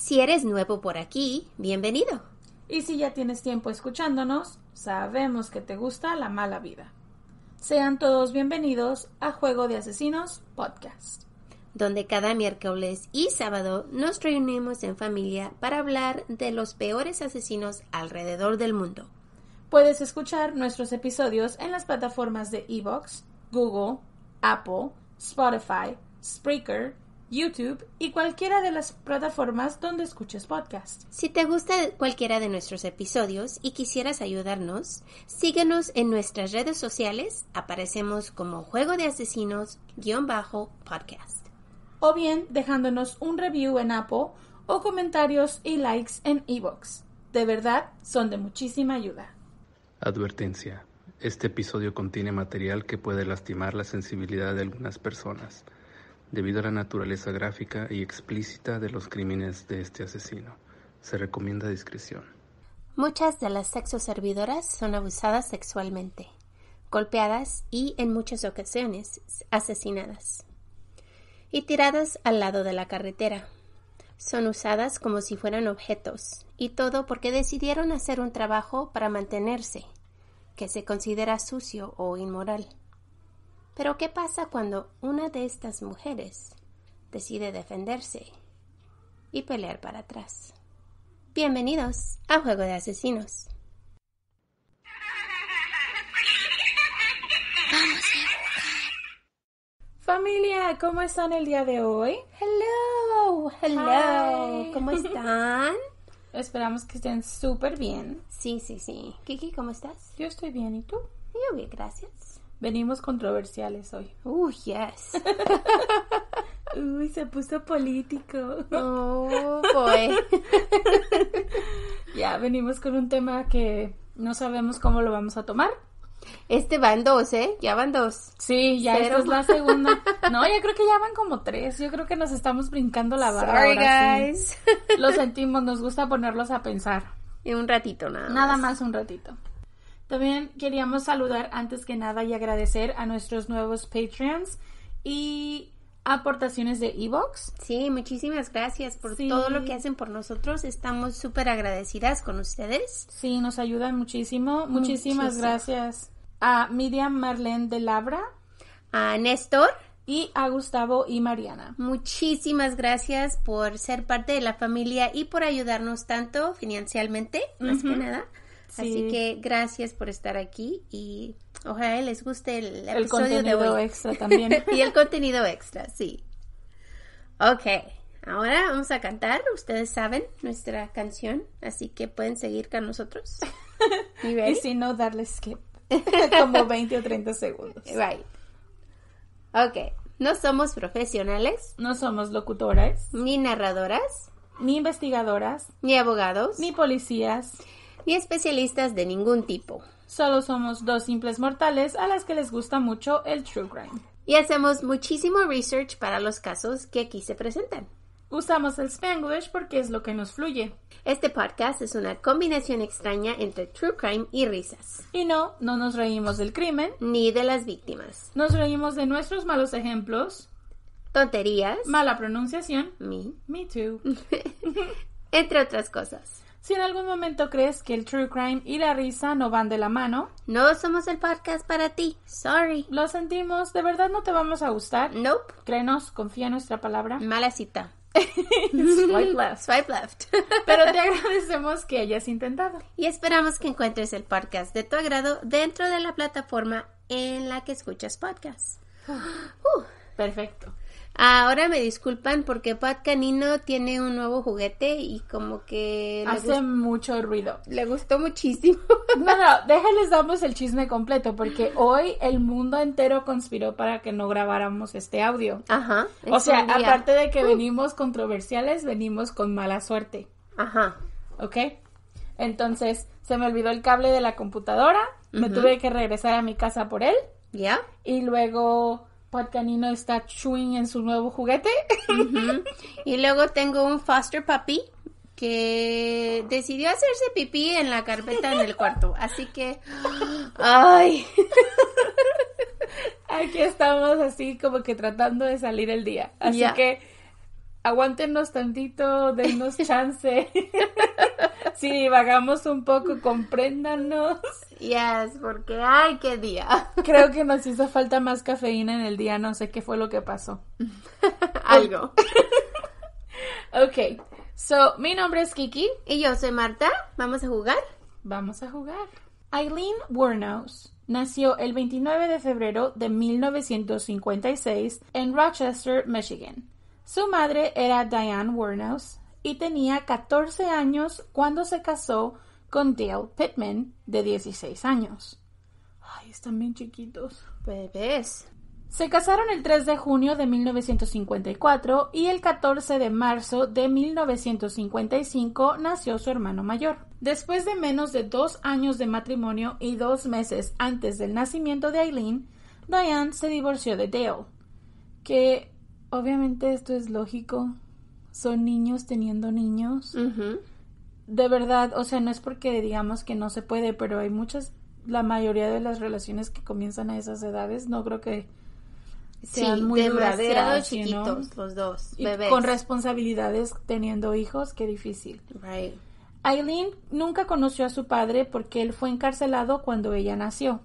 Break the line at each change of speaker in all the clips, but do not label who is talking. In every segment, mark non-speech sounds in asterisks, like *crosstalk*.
Si eres nuevo por aquí, bienvenido. Y si ya tienes tiempo escuchándonos, sabemos que te gusta la mala vida. Sean todos bienvenidos a Juego de Asesinos Podcast,
donde cada miércoles y sábado nos reunimos en familia para hablar de los peores asesinos alrededor del mundo.
Puedes escuchar nuestros episodios en las plataformas de Evox, Google, Apple, Spotify, Spreaker YouTube y cualquiera de las plataformas
donde escuches podcast. Si te gusta cualquiera de nuestros episodios y quisieras ayudarnos, síguenos en nuestras redes sociales. Aparecemos como Juego de
Asesinos-podcast. O bien dejándonos un review en Apple o comentarios y likes en Evox. De verdad, son de muchísima ayuda. Advertencia. Este episodio contiene material que puede lastimar la sensibilidad de algunas personas. Debido a la naturaleza gráfica y explícita de los crímenes de este asesino, se recomienda discreción.
Muchas de las sexoservidoras son abusadas sexualmente, golpeadas y, en muchas ocasiones, asesinadas. Y tiradas al lado de la carretera. Son usadas como si fueran objetos, y todo porque decidieron hacer un trabajo para mantenerse, que se considera sucio o inmoral. Pero ¿qué pasa cuando una de estas mujeres decide defenderse y pelear para atrás? Bienvenidos a Juego de Asesinos.
Familia, ¿cómo están el día de hoy? Hello, hello, ¿cómo están? *laughs* Esperamos que estén súper bien. Sí, sí, sí. Kiki, ¿cómo estás? Yo estoy bien, ¿y tú? Yo bien, gracias. Venimos controversiales hoy. ¡Uy, uh, yes. *laughs* Uy, se puso político. Oh, *laughs* boy. ya, venimos con un tema que no sabemos cómo lo vamos a tomar. Este van dos, ¿eh? Ya van dos. Sí, ya es la segunda. *laughs* No, yo creo que ya van como tres. Yo creo que nos estamos brincando la barra. guys. Lo sentimos, nos gusta ponerlos a pensar. En un ratito nada más. Nada más un ratito. También queríamos saludar antes que nada y agradecer a nuestros nuevos Patreons y aportaciones de Evox. Sí, muchísimas gracias por todo
lo que hacen por nosotros. Estamos súper agradecidas con ustedes. Sí, nos ayudan muchísimo. Muchísimas gracias a Miriam Marlene de Labra a Néstor y a Gustavo y Mariana. Muchísimas gracias por ser parte de la familia y por ayudarnos tanto financieramente, más que nada. Así que gracias por estar aquí y ojalá les guste el episodio de extra también. *laughs* y el contenido extra, sí. Ok, ahora vamos a cantar. Ustedes saben nuestra canción, así que pueden seguir con nosotros. *laughs* y si
no, darle skip. *laughs* Como 20 o 30
segundos. Right. Ok, no somos profesionales. No somos locutoras. Ni narradoras.
Ni investigadoras. Ni abogados. Ni policías ni especialistas de ningún tipo. Solo somos dos simples mortales a las que les gusta mucho el true crime. Y hacemos muchísimo research para los casos que aquí se presentan. Usamos el Spanglish
porque es lo que nos fluye. Este podcast es una combinación extraña entre true crime y
risas. Y no, no nos reímos del crimen. Ni de las víctimas. Nos reímos de nuestros malos ejemplos. Tonterías. Mala pronunciación. Me. Me too. *laughs* entre otras cosas. Si en algún momento crees que el true crime y la risa no van de la mano, no somos el podcast para ti. Sorry. Lo sentimos, de verdad no te vamos a gustar. Nope. Créenos, confía en nuestra palabra. *laughs* Mala cita. Swipe
left. Swipe left. Pero te agradecemos que hayas intentado. Y esperamos que encuentres el podcast de tu agrado dentro de la plataforma en la que escuchas podcasts. perfecto. Ahora me disculpan porque Pat Canino tiene un nuevo
juguete y como que... Hace mucho ruido. Le gustó muchísimo. *laughs* No, no, déjenles damos el chisme completo porque hoy el mundo entero conspiró para que no grabáramos este audio. Ajá. o sea, aparte de que uh. venimos controversiales, venimos con mala suerte. Ajá. ¿Ok? Entonces, se me olvidó el cable de la computadora, me tuve que regresar a mi casa por él. Ya. Y luego Pat Canino está chewing en su nuevo juguete. Y luego tengo un foster
puppy que decidió hacerse pipí en la carpeta en el cuarto. Así
que, ay. Aquí estamos así como que tratando de salir el día. Así que aguántenos tantito, dennos chance. *laughs* sí, vagamos un poco, compréndanos. Yes, porque ay, qué día. *laughs* Creo que nos hizo falta más cafeína en el día, no sé qué fue lo que pasó. *laughs* Algo. ok, so, mi nombre es Kiki. Y yo soy Marta. ¿Vamos a jugar? Vamos a jugar. Eileen Warnows nació el 29 de febrero de 1956 en Rochester, Michigan. Su madre era Diane Warner y tenía 14 años cuando se casó con Dale Pittman, de 16 años. Ay, están bien chiquitos. Bebés. Se casaron el 3 de junio de 1954 y el 14 de marzo de 1955 nació su hermano mayor. Después de menos de dos años de matrimonio y dos meses antes del nacimiento de Eileen, Diane se divorció de Dale, que Obviamente esto es lógico. Son niños teniendo niños. De verdad, o sea, no es porque digamos que no se puede, pero hay muchas, la mayoría de las relaciones que comienzan a esas edades, no creo que sean sí, muy duraderas chiquitos los dos bebés. Y con responsabilidades teniendo hijos, qué difícil. Right. Aileen nunca conoció a su padre porque él fue encarcelado cuando ella nació.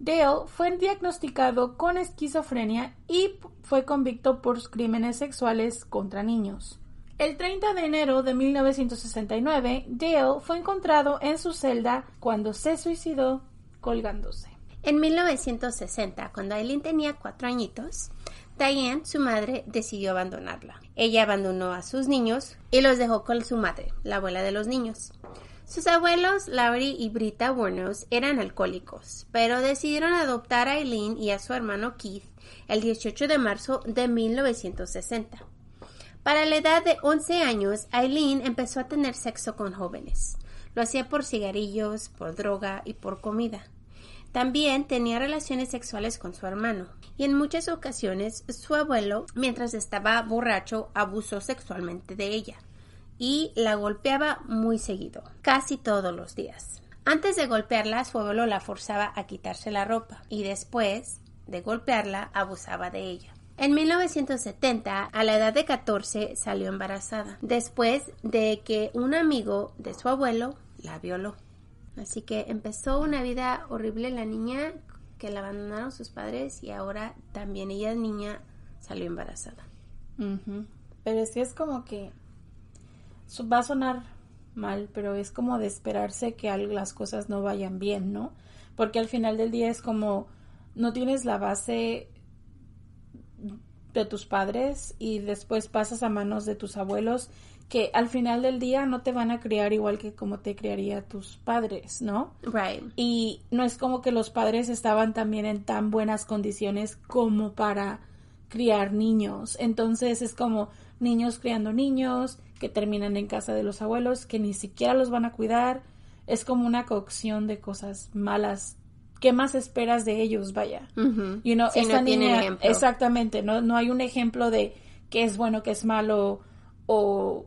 Dale fue diagnosticado con esquizofrenia y fue convicto por crímenes sexuales contra niños. El 30 de enero de 1969, Dale fue encontrado en su celda cuando se
suicidó colgándose. En 1960, cuando Eileen tenía cuatro añitos, Diane, su madre, decidió abandonarla. Ella abandonó a sus niños y los dejó con su madre, la abuela de los niños. Sus abuelos, Laurie y Brita Burnos, eran alcohólicos, pero decidieron adoptar a Eileen y a su hermano Keith el 18 de marzo de 1960. Para la edad de 11 años, Eileen empezó a tener sexo con jóvenes. Lo hacía por cigarrillos, por droga y por comida. También tenía relaciones sexuales con su hermano, y en muchas ocasiones su abuelo, mientras estaba borracho, abusó sexualmente de ella y la golpeaba muy seguido, casi todos los días. Antes de golpearla, su abuelo la forzaba a quitarse la ropa y después de golpearla abusaba de ella. En 1970, a la edad de 14, salió embarazada, después de que un amigo de su abuelo la violó. Así que empezó una vida horrible la niña, que la abandonaron sus padres y ahora también ella
niña salió embarazada. Pero sí es como que va a sonar mal, pero es como de esperarse que las cosas no vayan bien, ¿no? Porque al final del día es como no tienes la base de tus padres y después pasas a manos de tus abuelos que al final del día no te van a criar igual que como te criaría tus padres, ¿no? Right. Y no es como que los padres estaban también en tan buenas condiciones como para criar niños. Entonces es como niños criando niños que terminan en casa de los abuelos, que ni siquiera los van a cuidar. Es como una cocción de cosas malas. ¿Qué más esperas de ellos? Vaya. no exactamente, no, no hay un ejemplo de qué es bueno, qué es malo, o,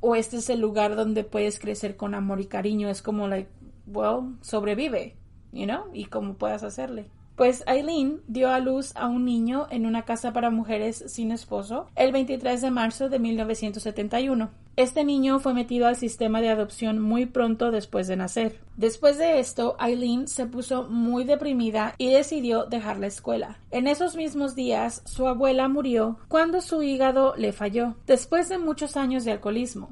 o este es el lugar donde puedes crecer con amor y cariño. Es como, like, well, sobrevive, you know, y cómo puedas hacerle pues Aileen dio a luz a un niño en una casa para mujeres sin esposo el 23 de marzo de 1971. Este niño fue metido al sistema de adopción muy pronto después de nacer. Después de esto, Aileen se puso muy deprimida y decidió dejar la escuela. En esos mismos días, su abuela murió cuando su hígado le falló, después de muchos años de alcoholismo.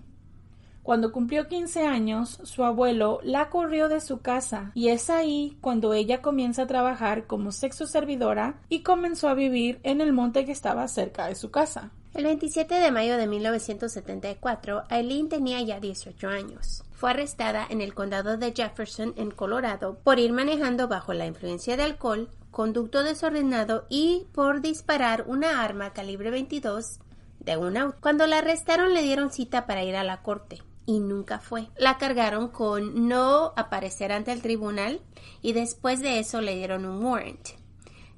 Cuando cumplió 15 años, su abuelo la corrió de su casa y es ahí cuando ella comienza a trabajar como sexo servidora y comenzó a vivir en el monte que estaba cerca de su casa. El 27 de mayo de 1974,
Aileen tenía ya 18 años. Fue arrestada en el condado de Jefferson, en Colorado, por ir manejando bajo la influencia de alcohol, conducto desordenado y por disparar una arma calibre 22 de un auto. Cuando la arrestaron le dieron cita para ir a la corte y nunca fue. La cargaron con no aparecer ante el tribunal y después de eso le dieron un warrant.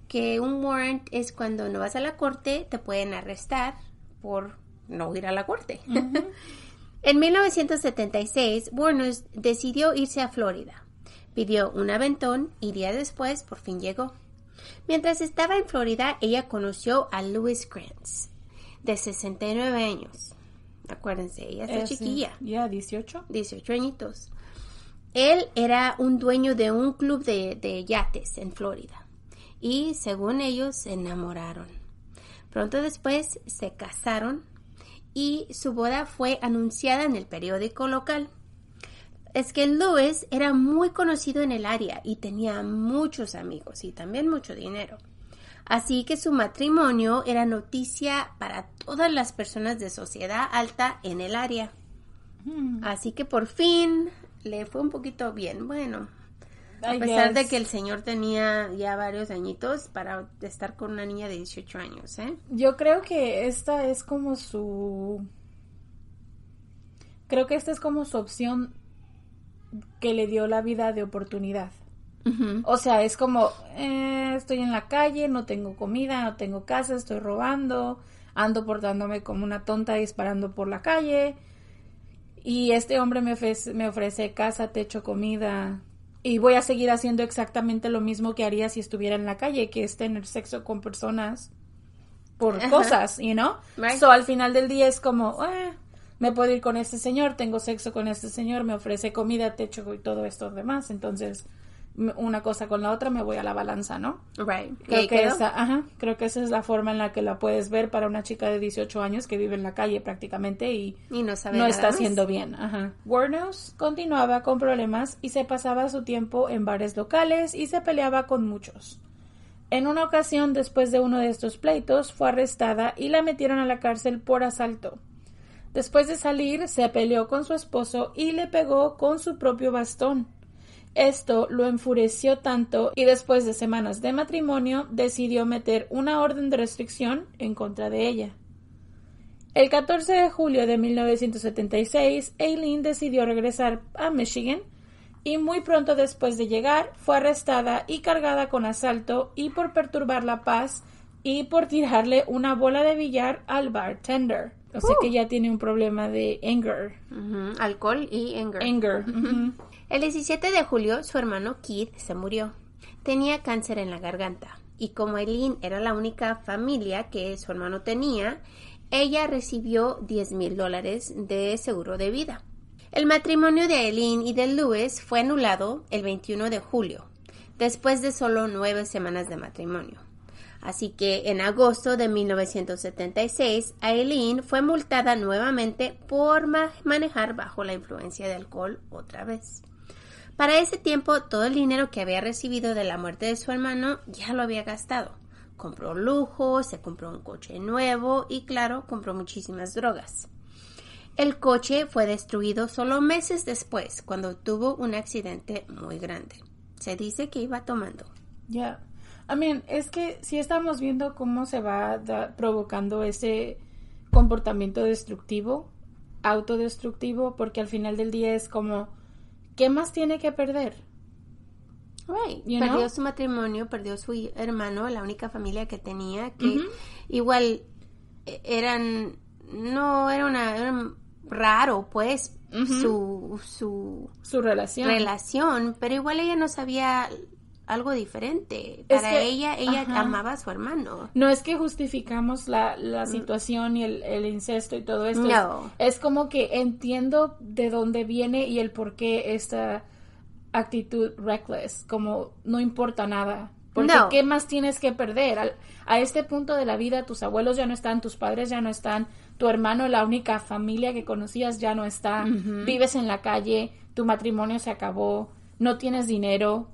Que un warrant es cuando no vas a la corte, te pueden arrestar por no ir a la corte. *laughs* en 1976, Warner decidió irse a Florida. Pidió un aventón y días después por fin llegó. Mientras estaba en Florida, ella conoció a Louis Grants, de 69 años. Acuérdense, ella es, eh, chiquilla. Ya, 18. 18 añitos. Él era un dueño de un club de, de yates en Florida y según ellos se enamoraron. Pronto después se casaron y su boda fue anunciada en el periódico local. Es que Lewis era muy conocido en el área y tenía muchos amigos y también mucho dinero. Así que su matrimonio era noticia para todas las personas de sociedad alta en el área. Hmm. Así que por fin le fue un poquito bien. Bueno, a pesar de que el señor tenía ya varios añitos para estar con una niña de 18 años, ¿eh?
Yo creo que esta es como su... Creo que esta es como su opción que le dio la vida de oportunidad. O sea, es como, eh, estoy en la calle, no tengo comida, no tengo casa, estoy robando, ando portándome como una tonta disparando por la calle. Y este hombre me ofrece, me ofrece casa, techo, comida. Y voy a seguir haciendo exactamente lo mismo que haría si estuviera en la calle, que es tener sexo con personas por cosas, you know? So al final del día es como, ah, me puedo ir con este señor, tengo sexo con este señor, me ofrece comida, techo y todo esto demás. Entonces, una cosa con la otra, me voy a la balanza, ¿no? Right. Creo que, esa, es la forma en la que la puedes ver para una chica de 18 años que vive en la calle prácticamente y, no, está haciendo bien. Ajá. continuaba con problemas y se pasaba su tiempo en bares locales y se peleaba con muchos. En una ocasión, después de uno de estos pleitos, fue arrestada y la metieron a la cárcel por asalto. Después de salir, se peleó con su esposo y le pegó con su propio bastón. Esto lo enfureció tanto y después de semanas de matrimonio decidió meter una orden de restricción en contra de ella. El 14 de julio de 1976, Aileen decidió regresar a Michigan y muy pronto después de llegar fue arrestada y cargada con asalto y por perturbar la paz y por tirarle una bola de billar al bartender. O sea que uh. ya tiene un problema de anger. Alcohol y anger. El 17 de julio, su
hermano Keith se murió. Tenía cáncer en la garganta. Y como Eileen era la única familia que su hermano tenía, ella recibió 10 mil dólares de seguro de vida. El matrimonio de Eileen y de Lewis fue anulado el 21 de julio, después de solo nueve semanas de matrimonio. Así que en agosto de 1976, Aileen fue multada nuevamente por manejar bajo la influencia de alcohol otra vez. Para ese tiempo, todo el dinero que había recibido de la muerte de su hermano ya lo había gastado. Compró lujo, se compró un coche nuevo y claro, compró muchísimas drogas. El coche fue destruido solo meses después, cuando tuvo un accidente muy grande. Se dice que iba tomando.
Ya. Amén, es que si estamos viendo cómo se va provocando ese comportamiento destructivo, autodestructivo, porque al final del día es como, ¿qué más tiene que perder?
perdió su matrimonio, perdió su hermano, la única familia que tenía, que igual e, eran, no, era una, raro pues su, su, su relación. relación, pero igual
ella no sabía algo diferente. Para ella, ella amaba
a su hermano.
No es que justificamos la, mm. situación y el, incesto y todo esto. No. Es, como que entiendo de dónde viene y el por qué esta actitud reckless, como no importa nada. Porque ¿qué más tienes que perder? A, este punto de la vida tus abuelos ya no están, tus padres ya no están, tu hermano, la única familia que conocías ya no está, vives en la calle, tu matrimonio se acabó, no tienes dinero,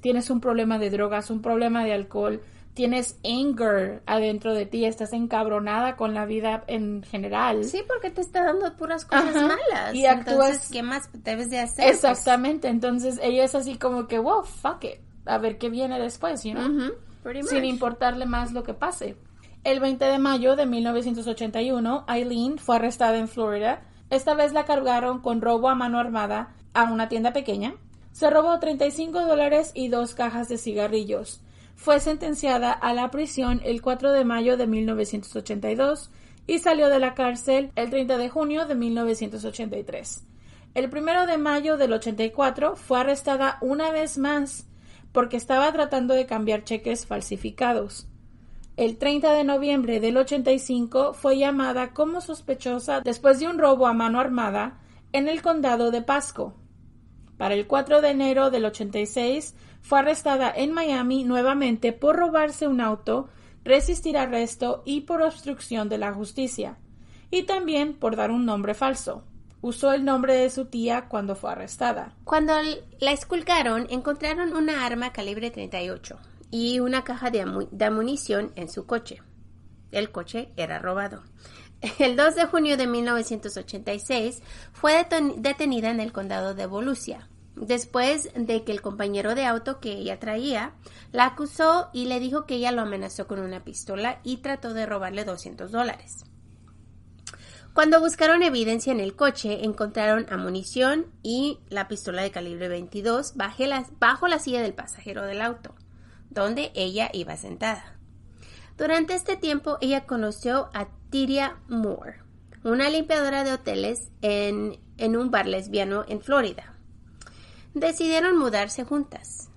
tienes un problema de drogas, un problema de alcohol, tienes anger adentro de ti, estás encabronada con la vida en general. Sí,
porque te está dando
puras cosas malas. Y actúas. Entonces, ¿qué más debes de hacer? Pues Exactamente. Entonces ella es así como que, wow, fuck it. A ver qué viene después, you know? Sin importarle más lo que pase. El 20 de mayo de 1981, Eileen fue arrestada en Florida. Esta vez la cargaron con robo a mano armada a una tienda pequeña se robó 35 dólares y dos cajas de cigarrillos. Fue sentenciada a la prisión el 4 de mayo de 1982 y salió de la cárcel el 30 de junio de 1983. El 1 de mayo del 84 fue arrestada una vez más porque estaba tratando de cambiar cheques falsificados. El 30 de noviembre del 85 fue llamada como sospechosa después de un robo a mano armada en el condado de Pasco. Para el 4 de enero del 86 fue arrestada en Miami nuevamente por robarse un auto, resistir arresto y por obstrucción de la justicia, y también por dar un nombre falso. Usó el nombre de su tía cuando fue arrestada. Cuando la esculcaron,
encontraron una arma calibre 38 y una caja de, munición en su coche. El coche era robado. *laughs* El 2 de junio de 1986 fue detenida en el condado de Volusia después de que el compañero de auto que ella traía la acusó y le dijo que ella lo amenazó con una pistola y trató de robarle 200 dólares. Cuando buscaron evidencia en el coche, encontraron amunición munición y la pistola de calibre 22 bajo la silla del pasajero del auto, donde ella iba sentada. Durante este tiempo, ella conoció a Tiria Moore, una limpiadora de hoteles en un bar lesbiano en Florida decidieron mudarse juntas.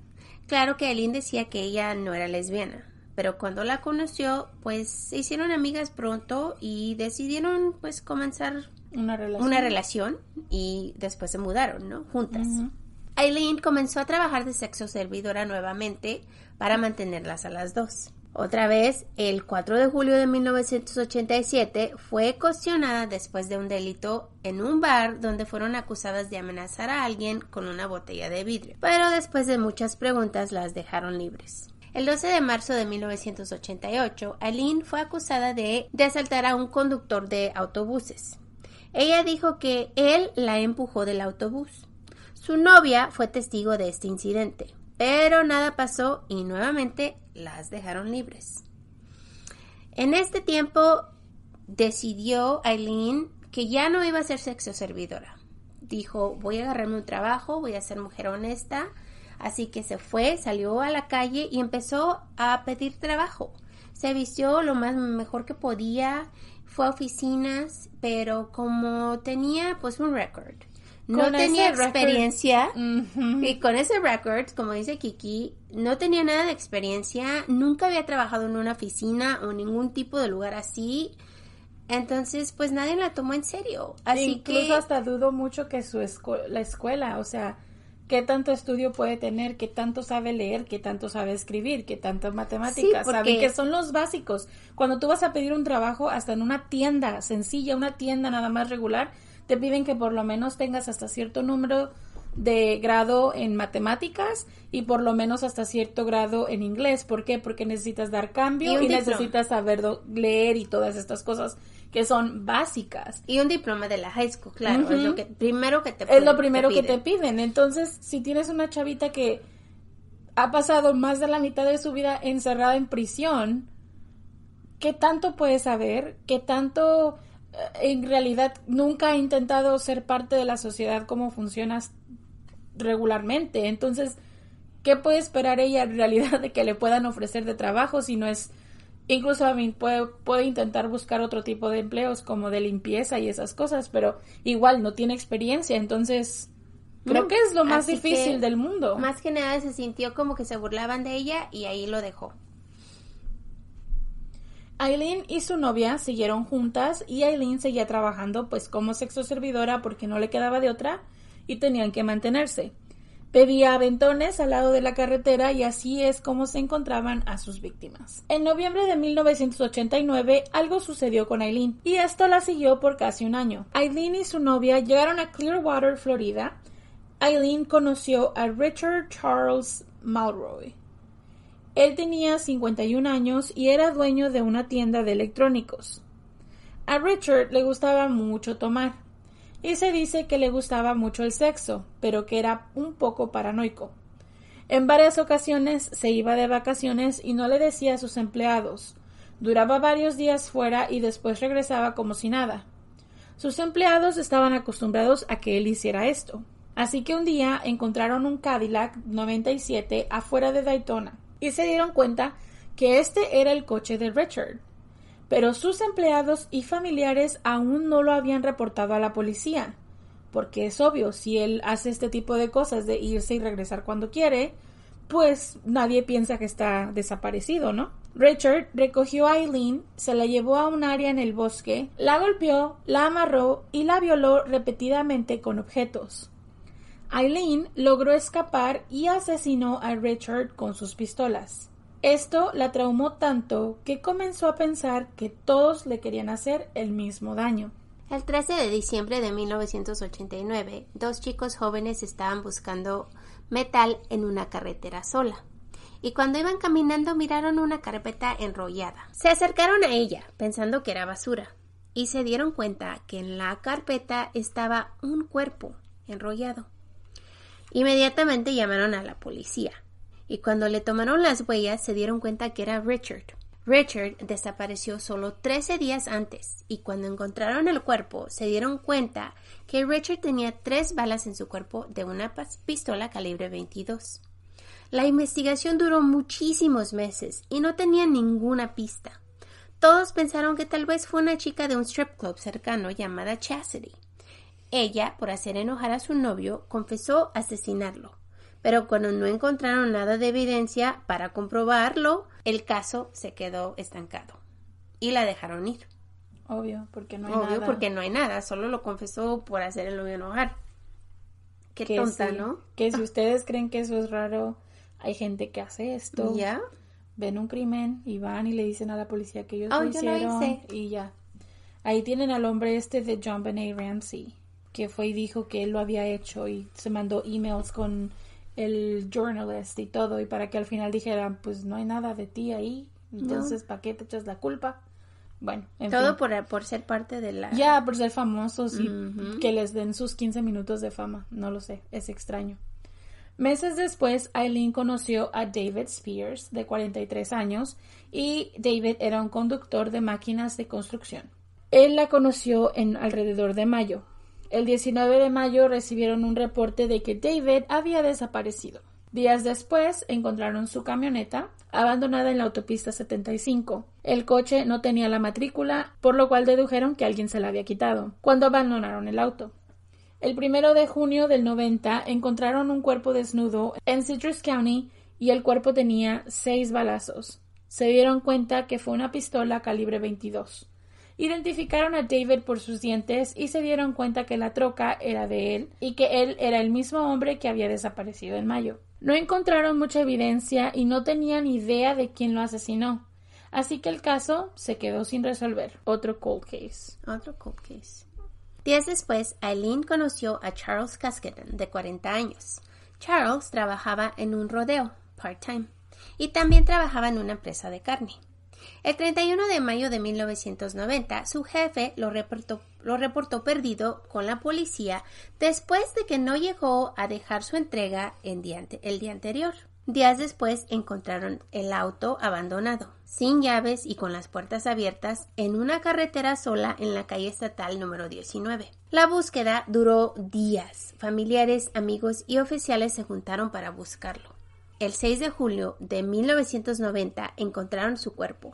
Claro que Aileen decía que ella no era lesbiana, pero cuando la conoció, pues se hicieron amigas pronto y decidieron pues comenzar
una relación,
y después se mudaron, ¿no? Juntas. Aileen comenzó a trabajar de sexo servidora nuevamente para mantenerlas a las dos. Otra vez, el 4 de julio de 1987 fue cuestionada después de un delito en un bar donde fueron acusadas de amenazar a alguien con una botella de vidrio, pero después de muchas preguntas las dejaron libres. El 12 de marzo de 1988, Aline fue acusada de, asaltar a un conductor de autobuses. Ella dijo que él la empujó del autobús. Su novia fue testigo de este incidente. Pero nada pasó y nuevamente las dejaron libres. En este tiempo decidió Aileen que ya no iba a ser sexo servidora. Dijo, voy a agarrarme un trabajo, voy a ser mujer honesta. Así que se fue, salió a la calle y empezó a pedir trabajo. Se vistió lo más mejor que podía, fue a oficinas, pero como tenía pues un récord no tenía experiencia y con ese record, como dice Kiki, no tenía nada de experiencia, nunca había trabajado en una oficina o ningún tipo de lugar así. Entonces, pues nadie la tomó en serio. Así Incluso
hasta dudo mucho que su la escuela, o sea, qué tanto estudio puede tener, qué tanto sabe leer, qué tanto sabe escribir, qué tanto matemáticas, sí, que son los básicos. Cuando tú vas a pedir un trabajo, hasta en una tienda sencilla, una tienda nada más regular, te piden que por lo menos tengas hasta cierto número de grado en matemáticas y por lo menos hasta cierto grado en inglés. ¿Por qué? Porque necesitas dar cambio y, necesitas saber leer y todas estas cosas que son básicas. Y un diploma de la high school, claro, es lo que primero que te Es lo primero que te piden. Entonces, si tienes una chavita que ha pasado más de la mitad de su vida encerrada en prisión, ¿qué tanto puedes saber? ¿Qué tanto en realidad nunca ha intentado ser parte de la sociedad como funcionas regularmente. Entonces, ¿qué puede esperar ella en realidad de que le puedan ofrecer de trabajo si no es... Incluso a mí puede, puede intentar buscar otro tipo de empleos como de limpieza y esas cosas, pero igual no tiene experiencia, entonces creo que es lo más difícil del mundo. Más que
nada se sintió como que se burlaban de ella y ahí lo dejó.
Aileen y su novia siguieron juntas y Aileen seguía trabajando pues como sexo servidora porque no le quedaba de otra y tenían que mantenerse. Pedía aventones al lado de la carretera y así es como se encontraban a sus víctimas. En noviembre de 1989 algo sucedió con Aileen y esto la siguió por casi un año. Aileen y su novia llegaron a Clearwater, Florida. Aileen conoció a Richard Charles Malroy, él tenía 51 años y era dueño de una tienda de electrónicos. A Richard le gustaba mucho tomar, y se dice que le gustaba mucho el sexo, pero que era un poco paranoico. En varias ocasiones se iba de vacaciones y no le decía a sus empleados. Duraba varios días fuera y después regresaba como si nada. Sus empleados estaban acostumbrados a que él hiciera esto. Así que un día encontraron un Cadillac 97 afuera de Daytona se dieron cuenta que este era el coche de Richard. Pero sus empleados y familiares aún no lo habían reportado a la policía, porque es obvio, si él hace este tipo de cosas de irse y regresar cuando quiere, pues nadie piensa que está desaparecido, ¿no? Richard recogió a Eileen, se la llevó a un área en el bosque, la golpeó, la amarró y la violó repetidamente con objetos. Eileen logró escapar y asesinó a Richard con sus pistolas. Esto la traumó tanto que comenzó a pensar que todos le querían hacer el mismo daño. El 13 de diciembre de
1989, dos chicos jóvenes estaban buscando metal en una carretera sola. Y cuando iban caminando miraron una carpeta enrollada. Se acercaron a ella, pensando que era basura, y se dieron cuenta que en la carpeta estaba un cuerpo enrollado. Inmediatamente llamaron a la policía y cuando le tomaron las huellas se dieron cuenta que era Richard. Richard desapareció solo 13 días antes y cuando encontraron el cuerpo se dieron cuenta que Richard tenía tres balas en su cuerpo de una pistola calibre 22. La investigación duró muchísimos meses y no tenía ninguna pista. Todos pensaron que tal vez fue una chica de un strip club cercano llamada Chastity. Ella, por hacer enojar a su novio, confesó asesinarlo. Pero cuando no encontraron nada de evidencia para comprobarlo, el caso se quedó estancado. Y la dejaron ir.
Obvio, porque no hay nada. Obvio, porque
no hay nada. Solo lo confesó
por hacer el novio enojar. Qué tonta, ¿no? Que si ustedes creen que eso es raro, hay gente que hace esto. ¿Ya? Ven un crimen y van y le dicen a la policía que ellos oh, lo hicieron. Yo lo hice. Y ya. Ahí tienen al hombre este de John Benet Ramsey que fue y dijo que él lo había hecho y se mandó emails con el journalist y todo y para que al final dijeran pues no hay nada de ti ahí entonces ¿para qué te echas la culpa? Bueno, en todo Por, eh, por ser parte de la... Ya, por ser famosos y que les den sus 15 minutos de fama, no lo sé, es extraño. Meses después, Eileen conoció a David Spears, de 43 años, y David era un conductor de máquinas de construcción. Él la conoció en alrededor de mayo, el 19 de mayo recibieron un reporte de que David había desaparecido. Días después encontraron su camioneta abandonada en la autopista 75. El coche no tenía la matrícula, por lo cual dedujeron que alguien se la había quitado cuando abandonaron el auto. El primero de junio del 90 encontraron un cuerpo desnudo en Citrus County y el cuerpo tenía seis balazos. Se dieron cuenta que fue una pistola calibre 22. Identificaron a David por sus dientes y se dieron cuenta que la troca era de él y que él era el mismo hombre que había desaparecido en mayo. No encontraron mucha evidencia y no tenían idea de quién lo asesinó. Así que el caso se quedó sin resolver. Otro cold case. Otro cold Días después,
Eileen conoció a Charles Casketon, de 40 años. Charles trabajaba en un rodeo, part-time, y también trabajaba en una empresa de carne. El 31 de mayo de 1990, su jefe lo reportó, perdido con la policía después de que no llegó a dejar su entrega el día anterior. Días después encontraron el auto abandonado, sin llaves y con las puertas abiertas, en una carretera sola en la calle estatal número 19. La búsqueda duró días. Familiares, amigos y oficiales se juntaron para buscarlo el 6 de julio de 1990 encontraron su cuerpo,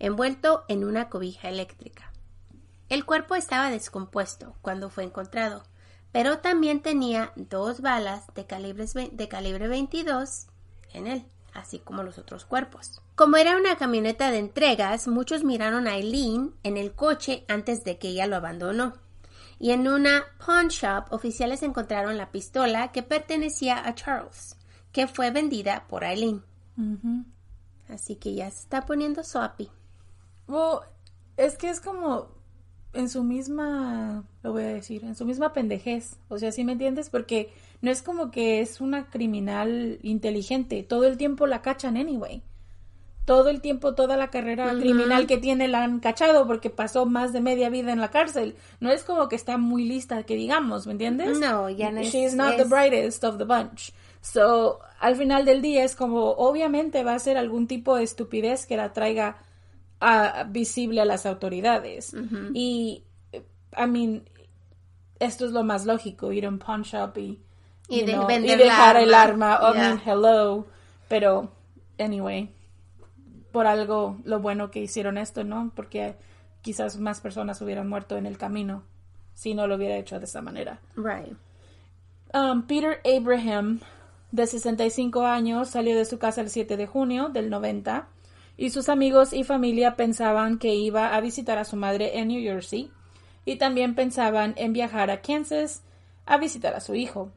envuelto en una cobija eléctrica. El cuerpo estaba descompuesto cuando fue encontrado, pero también tenía dos balas de, calibre 22 en él, así como los otros cuerpos. Como era una camioneta de entregas, muchos miraron a Eileen en el coche antes de que ella lo abandonó. Y en una pawn shop, oficiales encontraron la pistola que pertenecía a Charles que fue vendida por Aileen. Así que ya se está poniendo soapi.
es que es como en su misma, lo voy a decir, en su misma pendejez. O sea, ¿sí me entiendes? Porque no es como que es una criminal inteligente. Todo el tiempo la cachan anyway. Todo el tiempo, toda la carrera criminal que tiene la han cachado porque pasó más de media vida en la cárcel. No es como que está muy lista, que digamos, ¿me entiendes? No, ya no She's es, not the brightest of the bunch. So, al final del día es como, obviamente va a ser algún tipo de estupidez que la traiga a, visible a las autoridades. Y, I mean, esto es lo más lógico, ir a un pawn shop y, y, y dejar el arma. o hello. Pero, anyway, por algo lo bueno que hicieron esto, ¿no? Porque quizás más personas hubieran muerto en el camino si no lo hubiera hecho de esa manera. Right. Um, Peter Abraham de 65 años, salió de su casa el 7 de junio del 90 y sus amigos y familia pensaban que iba a visitar a su madre en New Jersey y también pensaban en viajar a Kansas a visitar a su hijo.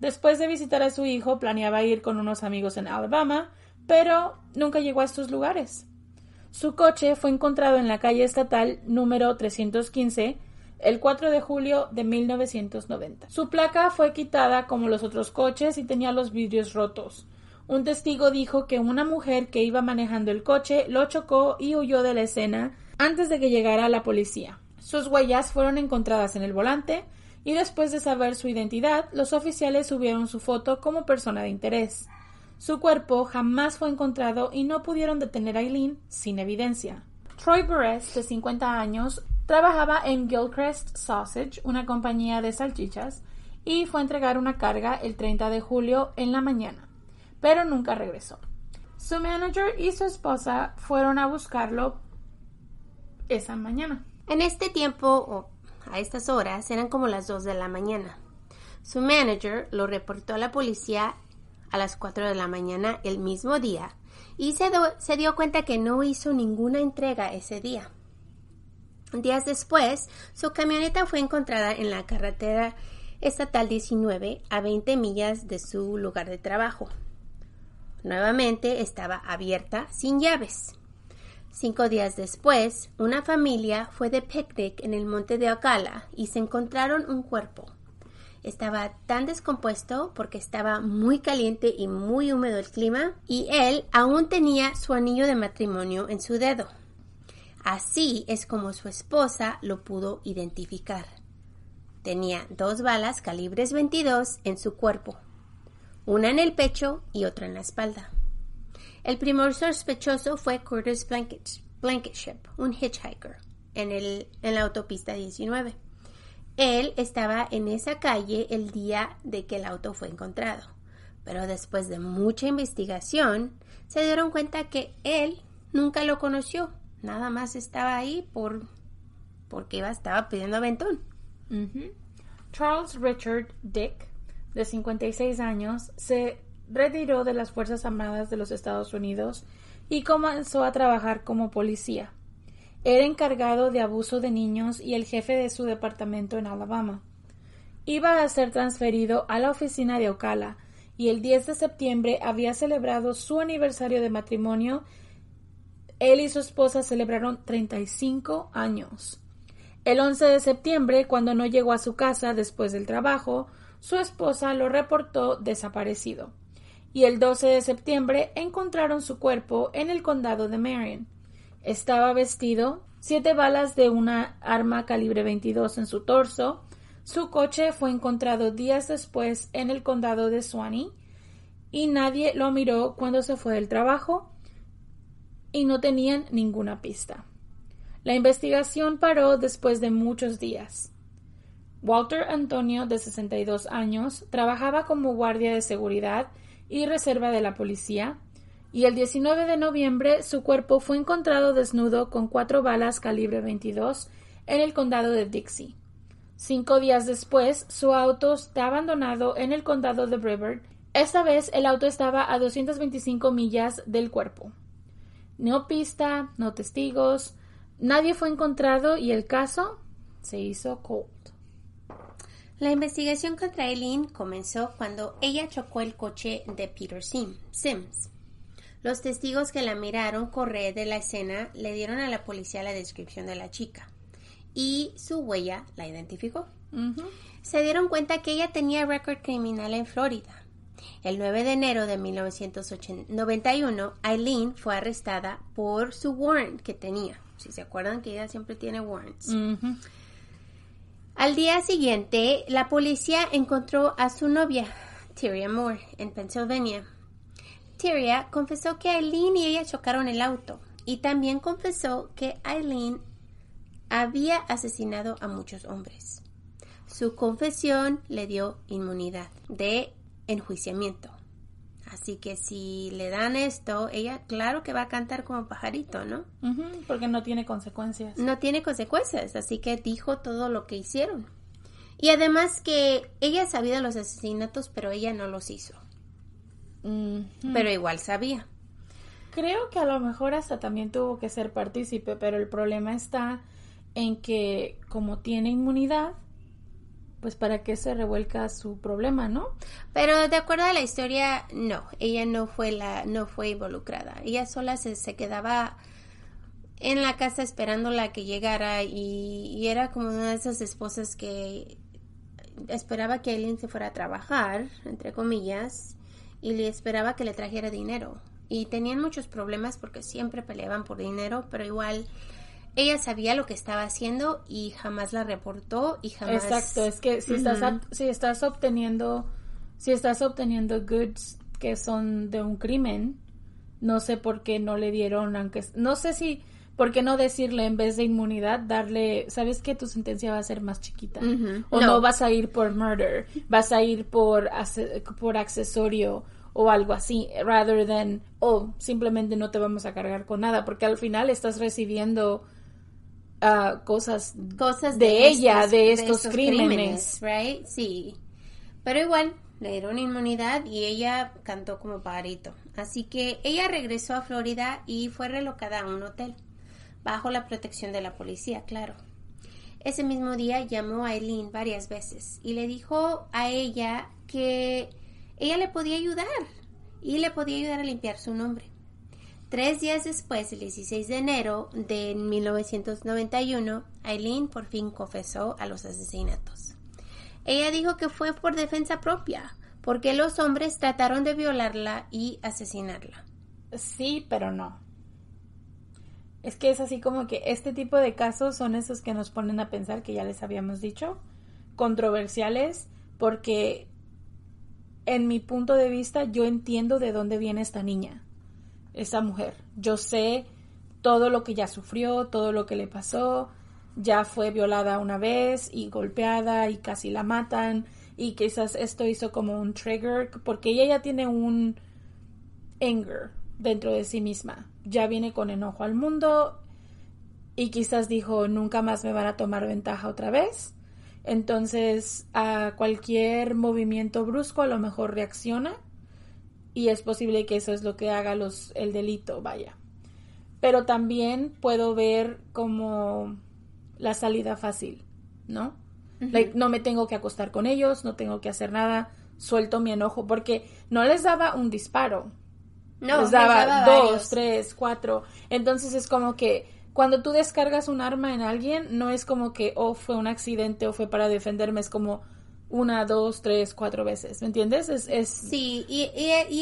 Después de visitar a su hijo, planeaba ir con unos amigos en Alabama, pero nunca llegó a estos lugares. Su coche fue encontrado en la calle estatal número 315 el 4 de julio de 1990. Su placa fue quitada como los otros coches y tenía los vidrios rotos. Un testigo dijo que una mujer que iba manejando el coche lo chocó y huyó de la escena antes de que llegara la policía. Sus huellas fueron encontradas en el volante y después de saber su identidad, los oficiales subieron su foto como persona de interés. Su cuerpo jamás fue encontrado y no pudieron detener a Eileen sin evidencia. Troy Perez, de 50 años, Trabajaba en Gilcrest Sausage, una compañía de salchichas, y fue a entregar una carga el 30 de julio en la mañana, pero nunca regresó. Su manager y su esposa fueron a buscarlo
esa mañana. En este tiempo, o a estas horas, eran como las 2 de la mañana. Su manager lo reportó a la policía a las 4 de la mañana el mismo día y se, se dio cuenta que no hizo ninguna entrega ese día. Días después, su camioneta fue encontrada en la carretera estatal 19 a 20 millas de su lugar de trabajo. Nuevamente estaba abierta sin llaves. Cinco días después, una familia fue de picnic en el monte de Ocala y se encontraron un cuerpo. Estaba tan descompuesto porque estaba muy caliente y muy húmedo el clima y él aún tenía su anillo de matrimonio en su dedo. Así es como su esposa lo pudo identificar. Tenía dos balas calibres 22 en su cuerpo, una en el pecho y otra en la espalda. El primer sospechoso fue Curtis Blanketship, un hitchhiker, en la autopista 19. Él estaba en esa calle el día de que el auto fue encontrado, pero después de mucha investigación se dieron cuenta que él nunca lo conoció Nada
más estaba ahí por porque iba, estaba pidiendo aventón. Charles Richard Dick, de 56 años, se retiró de las Fuerzas Armadas de los Estados Unidos y comenzó a trabajar como policía. Era encargado de abuso de niños y el jefe de su departamento en Alabama. Iba a ser transferido a la oficina de Ocala y el 10 de septiembre había celebrado su aniversario de matrimonio él y su esposa celebraron 35 años. El 11 de septiembre, cuando no llegó a su casa después del trabajo, su esposa lo reportó desaparecido. Y el 12 de septiembre encontraron su cuerpo en el condado de Marion. Estaba vestido, siete balas de una arma calibre 22 en su torso. Su coche fue encontrado días después en el condado de Suwannee y nadie lo miró cuando se fue del trabajo y no tenían ninguna pista. La investigación paró después de muchos días. Walter Antonio, de 62 años, trabajaba como guardia de seguridad y reserva de la policía, y el 19 de noviembre su cuerpo fue encontrado desnudo con cuatro balas calibre 22 en el condado de Dixie. Cinco días después, su auto está abandonado en el condado de Brevard. Esta vez el auto estaba a 225 millas del cuerpo. No pista, no testigos, nadie fue encontrado y el caso se hizo cold.
La investigación contra Eileen comenzó cuando ella chocó el coche de Peter Sim, Sims. Los testigos que la miraron correr de la escena le dieron a la policía la descripción de la chica y su huella la identificó. Se dieron cuenta que ella tenía récord criminal en Florida el 9 de enero de 1991, Eileen fue arrestada por su warrant que tenía. Si se acuerdan que ella siempre tiene warrants. Al día siguiente, la policía encontró a su novia, Tyria Moore, en Pensilvania. Tyria confesó que Eileen y ella chocaron el auto y también confesó que Eileen había asesinado a muchos hombres. Su confesión le dio inmunidad de enjuiciamiento. Así que si le dan esto, ella claro que va a cantar como pajarito, ¿no? porque no tiene consecuencias. No tiene consecuencias, así que dijo todo lo que hicieron. Y además que ella sabía los asesinatos, pero ella no los hizo. Pero
igual sabía. Creo que a lo mejor hasta también tuvo que ser partícipe, pero el problema está en que como tiene inmunidad, pues para que se revuelca su problema, ¿no? Pero de acuerdo a la historia, no, ella
no fue la, no fue involucrada. Ella sola se, quedaba en la casa esperándola que llegara y, y, era como una de esas esposas que esperaba que alguien se fuera a trabajar, entre comillas, y le esperaba que le trajera dinero. Y tenían muchos problemas porque siempre peleaban por dinero, pero igual ella sabía lo que estaba haciendo y jamás la reportó y jamás. Exacto, es que si estás,
si estás obteniendo, si estás obteniendo goods que son de un crimen, no sé por qué no le dieron, aunque no sé si, por qué no decirle en vez de inmunidad, darle, sabes que tu sentencia va a ser más chiquita o no. vas a ir por murder, vas a ir por por accesorio o algo así, rather than, oh, simplemente no te vamos a cargar con nada, porque al final estás recibiendo Ah, cosas, cosas de, ella, de estos, crímenes.
Right? Sí. Pero igual, le dieron inmunidad y ella cantó como pajarito. Así que ella regresó a Florida y fue relocada a un hotel, bajo la protección de la policía, claro. Ese mismo día llamó a Eileen varias veces y le dijo a ella que ella le podía ayudar y le podía ayudar a limpiar su nombre. Tres días después, el 16 de enero de 1991, Aileen por fin confesó a los asesinatos. Ella dijo que fue por defensa propia, porque los hombres trataron de violarla y
asesinarla. Sí, pero no. Es que es así como que este tipo de casos son esos que nos ponen a pensar que ya les habíamos dicho, controversiales, porque en mi punto de vista yo entiendo de dónde viene esta niña esa mujer. Yo sé todo lo que ya sufrió, todo lo que le pasó. Ya fue violada una vez y golpeada y casi la matan. Y quizás esto hizo como un trigger porque ella ya tiene un anger dentro de sí misma. Ya viene con enojo al mundo y quizás dijo nunca más me van a tomar ventaja otra vez. Entonces a cualquier movimiento brusco a lo mejor reacciona y es posible que eso es lo que haga los, el delito, vaya. Pero también puedo ver como la salida fácil, ¿no? like, no me tengo que acostar con ellos, no tengo que hacer nada, suelto mi enojo, porque no les daba un disparo. No, les daba, les daba dos, tres, cuatro. Entonces es como que cuando tú descargas un arma en alguien, no es como que, oh, fue un accidente o fue para defenderme, es como, una, dos, tres, cuatro veces, ¿me entiendes? Es, es... Sí, y,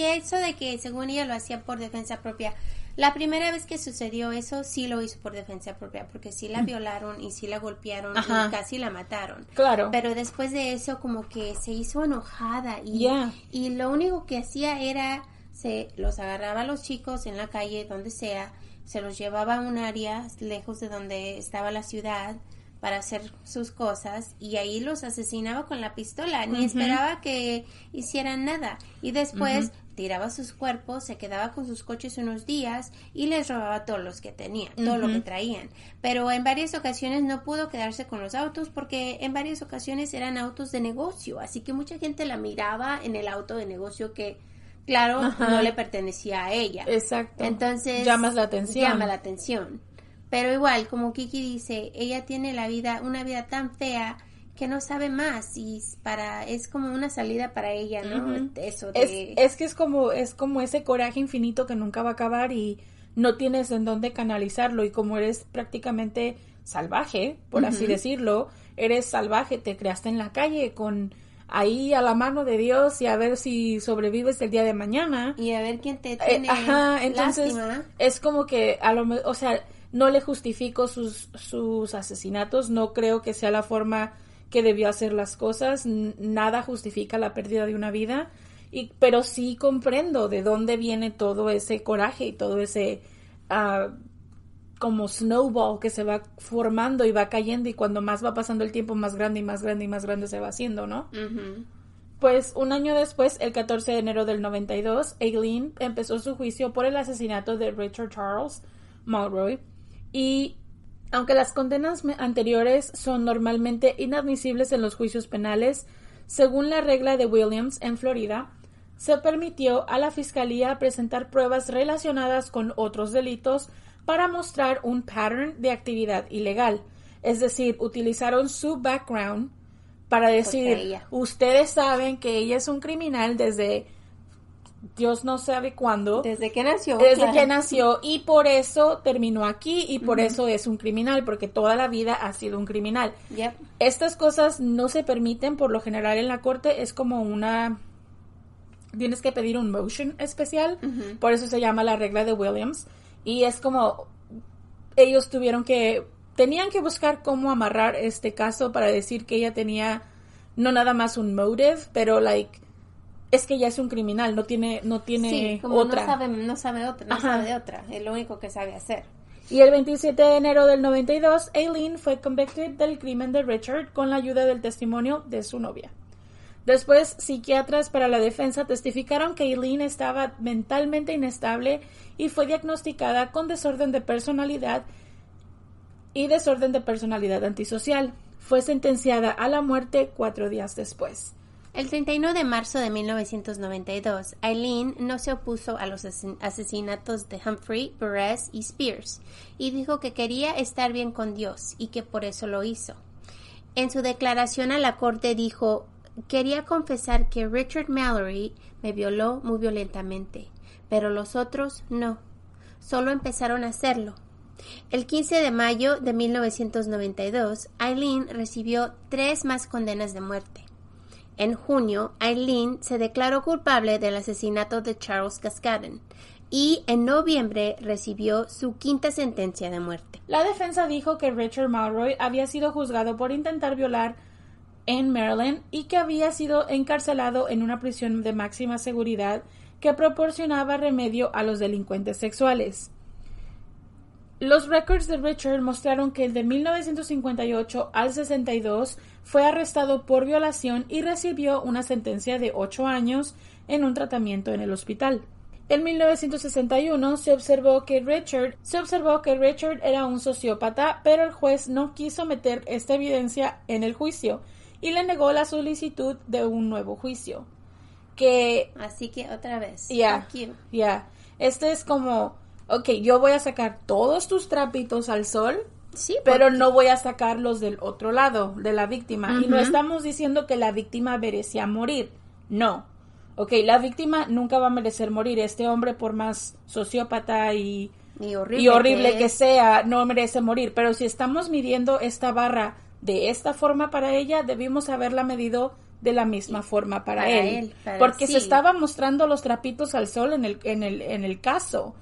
eso de que
según ella lo hacía por defensa propia. La primera vez que sucedió eso, sí lo hizo por defensa propia, porque sí la mm. violaron y sí la golpearon y casi la mataron. Claro. Pero después de eso, como que se hizo enojada y, y lo único que hacía era, se los agarraba a los chicos en la calle, donde sea, se los llevaba a un área lejos de donde estaba la ciudad para hacer sus cosas y ahí los asesinaba con la pistola, ni esperaba que hicieran nada. Y después tiraba sus cuerpos, se quedaba con sus coches unos días y les robaba todos los que tenían, todo lo que traían. Pero en varias ocasiones no pudo quedarse con los autos porque en varias ocasiones eran autos de negocio, así que mucha gente la miraba en el auto de negocio que claro, no le pertenecía a ella. Exacto. Entonces llamas la atención. Llama la atención. Pero igual, como Kiki dice, ella tiene la vida, una vida tan fea que no sabe más y
para es como una salida para ella, ¿no? Eso es, que es como es como ese coraje infinito que nunca va a acabar y no tienes en dónde canalizarlo y como eres prácticamente salvaje, por así decirlo, eres salvaje, te creaste en la calle con ahí a la mano de Dios y a ver si sobrevives el día de mañana. Y a ver quién te eh, tiene. ajá, entonces es como que a lo o sea, no le justifico sus, sus asesinatos, no creo que sea la forma que debió hacer las cosas, nada justifica la pérdida de una vida, y, pero sí comprendo de dónde viene todo ese coraje y todo ese ah, como snowball que se va formando y va cayendo y cuando más va pasando el tiempo más grande y más grande y más grande se va haciendo, ¿no? Pues un año después, el 14 de enero del 92, Eileen empezó su juicio por el asesinato de Richard Charles Mulroy y aunque las condenas anteriores son normalmente inadmisibles en los juicios penales, según la regla de Williams en Florida, se permitió a la Fiscalía presentar pruebas relacionadas con otros delitos para mostrar un pattern de actividad ilegal. Es decir, utilizaron su background para decir, ustedes saben que ella es un criminal desde Dios no sabe cuándo. Desde que nació. Desde que nació y por eso terminó aquí y por eso es un criminal, porque toda la vida ha sido un criminal. Estas cosas no se permiten por lo general en la corte, es como una... Tienes que pedir un motion especial, por eso se llama la regla de Williams. Y es como ellos tuvieron que... Tenían que buscar cómo amarrar este caso para decir que ella tenía no nada más un motive, pero like es que ya es un criminal, no tiene, no tiene otra. No sabe,
no otra, no sabe de otra, es lo único que sabe hacer.
Y el 27 de enero del 92, Aileen fue convicted del crimen de Richard con la ayuda del testimonio de su novia. Después, psiquiatras para la defensa testificaron que Eileen estaba mentalmente inestable y fue diagnosticada con desorden de personalidad y desorden de personalidad antisocial. Fue sentenciada a la muerte cuatro días
después. El 31 de marzo de 1992, Eileen no se opuso a los asesinatos de Humphrey, Perez y Spears y dijo que quería estar bien con Dios y que por eso lo hizo. En su declaración a la corte dijo, quería confesar que Richard Mallory me violó muy violentamente, pero los otros no, solo empezaron a hacerlo. El 15 de mayo de 1992, Eileen recibió tres más condenas de muerte. En junio, Eileen se declaró culpable del asesinato de Charles Cascaden y en noviembre recibió su quinta sentencia de muerte. La defensa
dijo que Richard Malroy había sido juzgado por intentar violar en Maryland y que había sido encarcelado en una prisión de máxima seguridad que proporcionaba remedio a los delincuentes sexuales. Los records de Richard mostraron que de 1958 al 62 fue arrestado por violación y recibió una sentencia de 8 años en un tratamiento en el hospital. En 1961 se observó que Richard se observó que Richard era un sociópata, pero el juez no quiso meter esta evidencia en el juicio y le negó la solicitud de un nuevo juicio. Que así que otra vez. Ya. ya. Este es como ok, yo voy a sacar todos tus trapitos al sol, Sí, pero no voy a sacarlos del otro lado, de la víctima. Y no estamos diciendo que la víctima merecía morir. No. Ok, la víctima nunca va a merecer morir. Este hombre, por más sociópata y, horrible, que... sea, no merece morir. Pero si estamos midiendo esta barra de esta forma para ella, debimos haberla medido de la misma forma para, él. porque se estaba mostrando los trapitos al sol en el, en el, en el caso.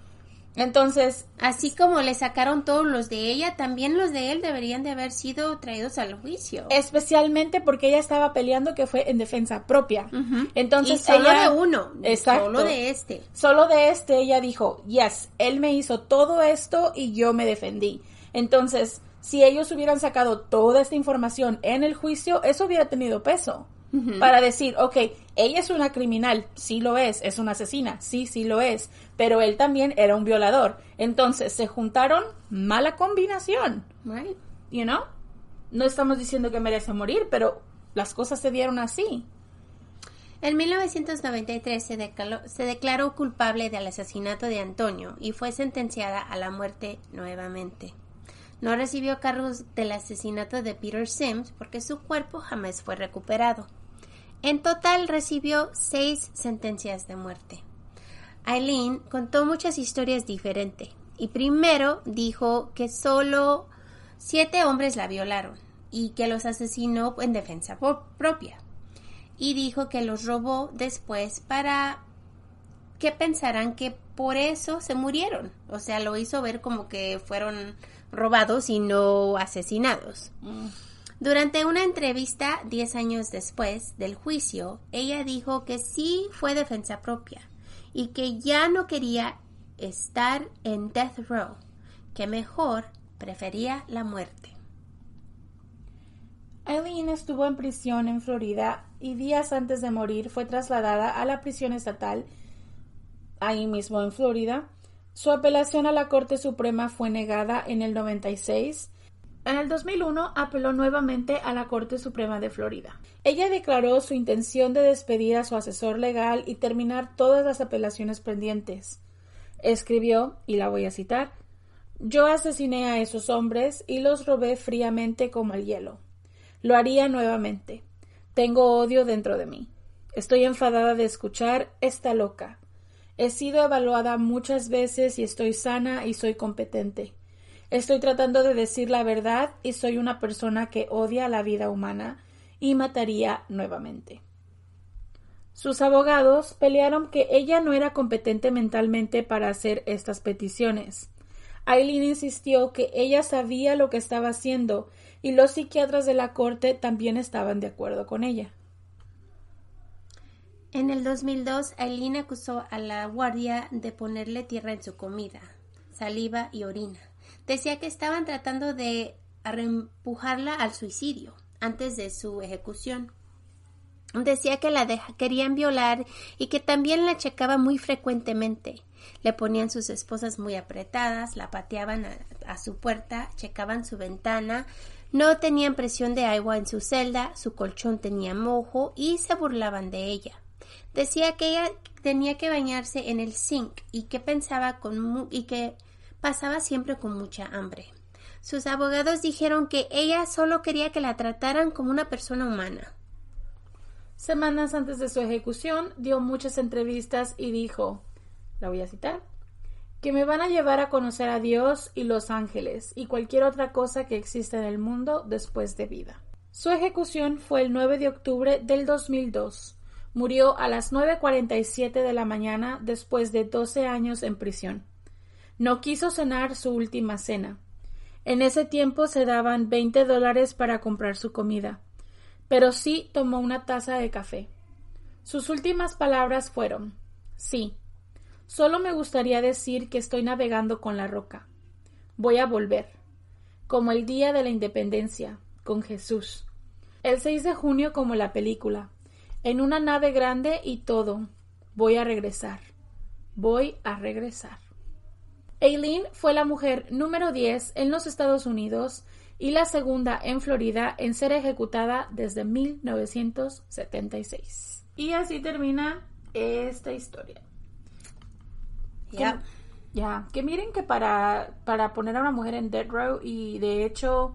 Entonces, así como le sacaron todos los de ella, también los de él deberían de haber sido traídos al juicio. Especialmente porque ella estaba peleando que fue en defensa propia. Entonces, solo de uno, solo de este. Solo de este ella dijo, "Yes, él me hizo todo esto y yo me defendí." Entonces, si ellos hubieran sacado toda esta información en el juicio, eso hubiera tenido peso para decir, ok, ella es una criminal, sí lo es, es una asesina, sí, sí lo es, pero él también era un violador. Entonces se juntaron, mala combinación, you know? No estamos diciendo que merece morir, pero las cosas se
dieron así. En 1993 se declaró culpable del asesinato de Antonio y fue sentenciada a la muerte nuevamente. No recibió cargos del asesinato de Peter Sims porque su cuerpo jamás fue recuperado. En total recibió seis sentencias de muerte. Eileen contó muchas historias diferentes y primero dijo que solo siete hombres la violaron y que los asesinó en defensa propia. Y dijo que los robó después para que pensaran que por eso se murieron. O sea, lo hizo ver como que fueron robados y no asesinados. Mm. Durante una entrevista 10 años después del juicio, ella dijo que sí fue defensa propia y que ya no quería estar en death row, que mejor prefería
la muerte. Eileen estuvo en prisión en Florida y días antes de morir fue trasladada a la prisión estatal, ahí mismo en Florida, su apelación a la Corte Suprema fue negada en el 96. En el 2001 apeló nuevamente a la Corte Suprema de Florida. Ella declaró su intención de despedir a su asesor legal y terminar todas las apelaciones pendientes. Escribió, y la voy a citar, Yo asesiné a esos hombres y los robé fríamente como el hielo. Lo haría nuevamente. Tengo odio dentro de mí. Estoy enfadada de escuchar esta loca, He sido evaluada muchas veces y estoy sana y soy competente. Estoy tratando de decir la verdad y soy una persona que odia la vida humana y mataría nuevamente. Sus abogados pelearon que ella no era competente mentalmente para hacer estas peticiones. Aileen insistió que ella sabía lo que estaba haciendo y los psiquiatras de la corte también estaban de acuerdo con ella.
En el 2002, Aileen acusó a la guardia de ponerle tierra en su comida, saliva y orina. Decía que estaban tratando de empujarla al suicidio antes de su ejecución. Decía que la querían violar y que también la checaba muy frecuentemente. Le ponían sus esposas muy apretadas, la pateaban a, a, su puerta, checaban su ventana, no tenían presión de agua en su celda, su colchón tenía mojo y se burlaban de ella decía que ella tenía que bañarse en el zinc y que pensaba con y que pasaba siempre con mucha hambre. Sus abogados dijeron que ella solo quería que la trataran como una persona humana.
Semanas antes de su ejecución dio muchas entrevistas y dijo, la voy a citar, que me van a llevar a conocer a Dios y los ángeles y cualquier otra cosa que exista en el mundo después de vida. Su ejecución fue el 9 de octubre del 2002 Murió a las 9.47 de la mañana después de 12 años en prisión. No quiso cenar su última cena. En ese tiempo se daban 20 dólares para comprar su comida, pero sí tomó una taza de café. Sus últimas palabras fueron Sí, solo me gustaría decir que estoy navegando con la roca. Voy a volver, como el día de la independencia, con Jesús. El 6 de junio como la película, en una nave grande y todo. Voy a regresar. Voy a regresar. Aileen fue la mujer número 10 en los Estados Unidos y la segunda en Florida en ser ejecutada desde 1976. Y así termina esta historia. Ya. Ya, que miren que para, para poner a una mujer en death row y de hecho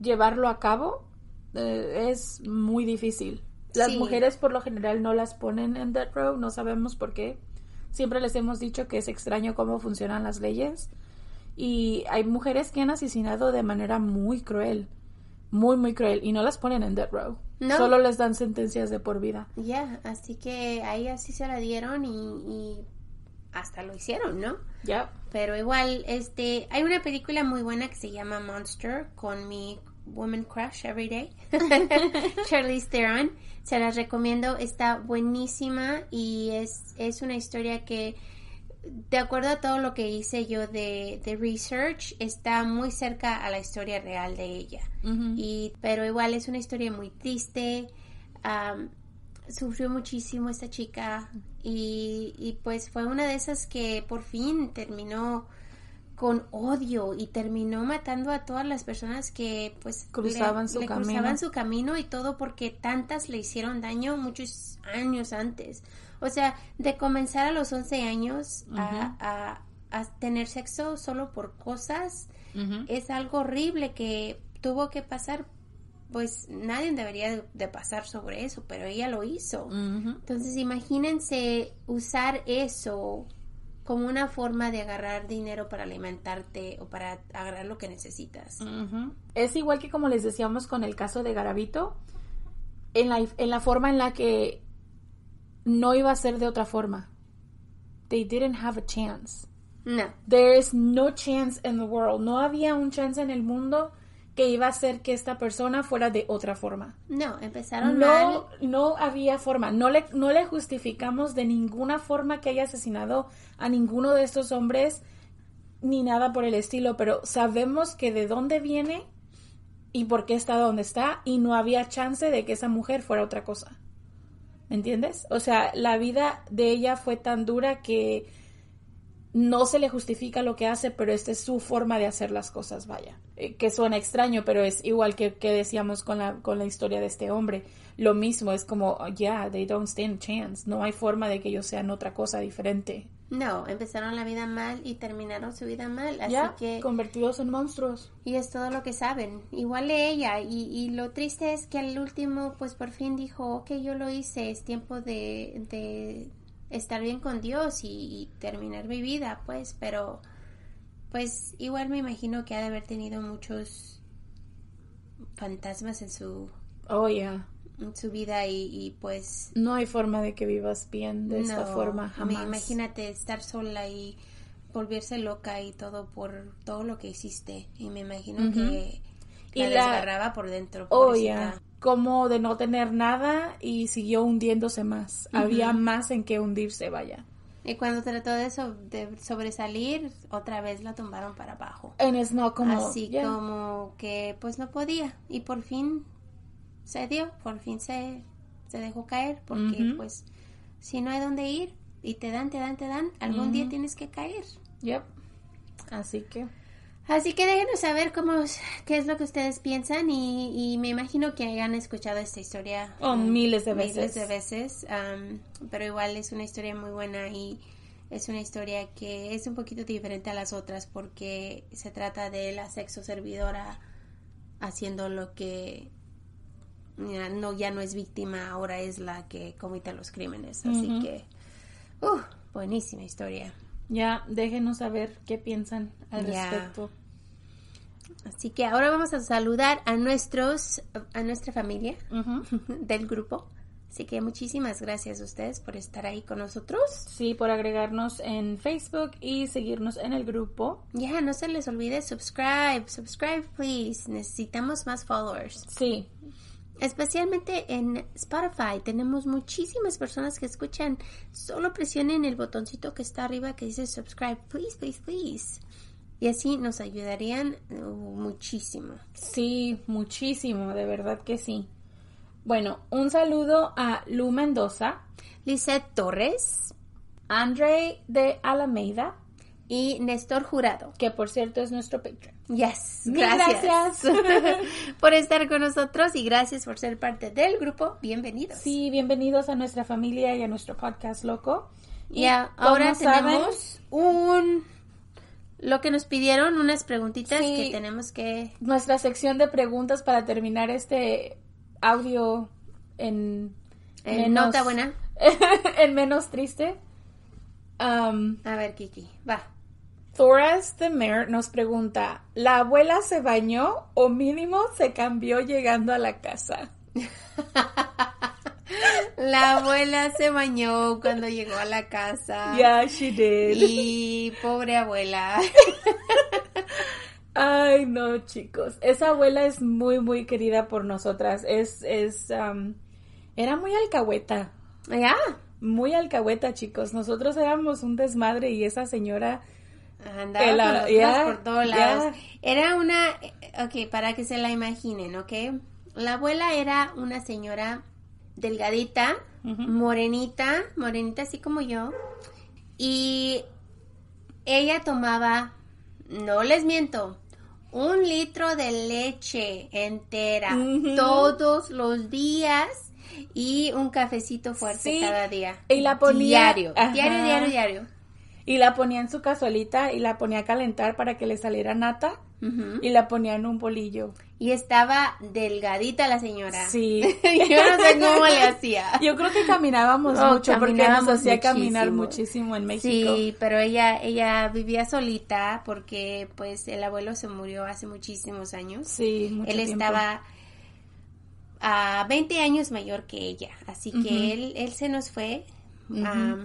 llevarlo a cabo eh, es muy difícil.
Las mujeres
por lo general no las ponen en death row, no sabemos por qué. Siempre les hemos dicho que es extraño cómo funcionan las leyes. Y hay mujeres que han asesinado de manera muy cruel, muy, muy cruel, y no las ponen en death row. Solo les dan sentencias de por vida.
Ya, así que ahí así se la dieron y, hasta lo hicieron, ¿no? Ya. Pero igual, este, hay una película muy buena que se llama Monster con mi Woman Crush Every Day, *laughs* Charlize Theron. Se las recomiendo, está buenísima y es, es una historia que, de acuerdo a todo lo que hice yo de, de research, está muy cerca a la historia real de ella. y, pero igual es una historia muy triste. sufrió muchísimo esta chica y, y pues fue una de esas que por fin terminó con odio y terminó matando a todas las personas que pues cruzaban su camino. y todo porque tantas le hicieron daño muchos años antes. O sea, de comenzar a los 11 años a, tener sexo solo por cosas es algo horrible que tuvo que pasar pues nadie debería de pasar sobre eso, pero ella lo hizo. Entonces imagínense usar eso como una forma de agarrar dinero para alimentarte o para agarrar lo que necesitas.
Es igual que como les decíamos con el caso de Garabito, en la, en la forma en la que no iba a ser de otra forma. They didn't have a chance. No. There is no chance in the world. No había un chance en el mundo que iba a hacer que esta persona fuera de otra forma. No, empezaron no, No había forma, no le, no le justificamos de ninguna forma que haya asesinado a ninguno de estos hombres ni nada por el estilo, pero sabemos que de dónde viene y por qué está donde está y no había chance de que esa mujer fuera otra cosa. ¿Me entiendes? O sea, la vida de ella fue tan dura que no se le justifica lo que hace, pero esta es su forma de hacer las cosas, vaya. Eh, que suena extraño, pero es igual que, decíamos con la, con la, historia de este hombre. Lo mismo es como, oh, yeah, they don't stand a chance. No hay forma de que ellos sean otra cosa diferente.
No, empezaron la vida mal y terminaron su vida mal, así que... convertidos en monstruos. Y es todo lo que saben, igual ella, y, lo triste es que al último, pues por fin dijo, ok, yo lo hice, es tiempo de estar bien con Dios y, terminar mi vida, pues, pero pues igual me imagino que ha de haber tenido muchos fantasmas en su oh en su vida y, pues
no hay forma de que vivas bien de esta forma jamás. Me, imagínate
estar sola y volverse loca y todo por todo lo que hiciste y me imagino que
la y la desgarraba por
dentro. Oh, ya
como de no tener nada y siguió hundiéndose más. Había más en que hundirse, vaya. Y cuando trató
de, de,
sobresalir, otra vez la tumbaron para abajo.
En no como... Así como que pues no podía. Y por fin se dio, por fin se, se dejó caer, porque pues si no hay dónde ir y te dan, te dan, te dan, algún día tienes que caer. Yep. Así que... Así que déjenos saber cómo, qué es lo que ustedes piensan y, me imagino que hayan escuchado esta historia. Oh, um, miles de veces. Miles de veces, um, pero igual es una historia muy buena y es una historia que es un poquito diferente a las otras porque se trata de la sexo servidora haciendo lo que ya no, ya no es víctima, ahora es la que comete los crímenes. Así que, uh, buenísima historia. Ya, déjenos saber qué piensan al respecto. Así que ahora vamos a saludar a nuestros, a nuestra familia *laughs* del grupo. Así que muchísimas gracias a ustedes por estar ahí con nosotros. Sí, por agregarnos en Facebook y seguirnos en el grupo. Ya, no se les olvide subscribe, subscribe please. Necesitamos más followers. Sí. Especialmente en Spotify tenemos muchísimas personas que escuchan. Solo presionen el botoncito que está arriba que dice subscribe, please, please, please y así nos ayudarían uh,
muchísimo. Sí, muchísimo, de verdad que sí. Bueno, un saludo a Lu Mendoza, Lisette Torres, Andre de Alameda y Néstor Jurado, que por cierto es nuestro Patreon. Yes, gracias, *laughs*
por estar con nosotros y gracias por ser parte del grupo. Bienvenidos.
Sí, bienvenidos a nuestra familia y a nuestro podcast loco.
Y, ahora tenemos
un lo que nos pidieron, unas preguntitas que tenemos que... Nuestra sección de preguntas para terminar este audio en... en nota buena. *laughs* en menos triste. Um, a ver, Kiki, va. Thoras the Mare nos pregunta, ¿la abuela se bañó o mínimo se cambió llegando a la casa? *laughs*
La abuela se bañó cuando llegó a la casa. Yeah,
she did. Y
pobre abuela.
Ay, no, chicos. Esa abuela es muy, muy querida por nosotras. Es, es, era muy alcahueta. Ya. Muy alcahueta, chicos. Nosotros éramos un desmadre y esa señora
andaba con por todos lados.
Era una,
eh, ok, para que se la imaginen, ok. La abuela era una señora delgadita, morenita, morenita así como yo. Y ella tomaba, no les miento, un litro de leche entera todos los días y un cafecito fuerte cada día.
Y la diario, diario, diario, diario. Y la ponía en su cazuelita y la ponía a calentar para que le saliera nata y la ponían un bolillo. Y estaba delgadita la señora. Sí. *laughs* yo no sé cómo le hacía.
*laughs* Yo creo que caminábamos
oh, mucho porque nos hacía caminar muchísimo en México.
Sí, pero ella ella vivía solita porque pues el abuelo se murió hace muchísimos años. Sí, mucho Él estaba a 20 años mayor que ella, así que él él se nos fue. a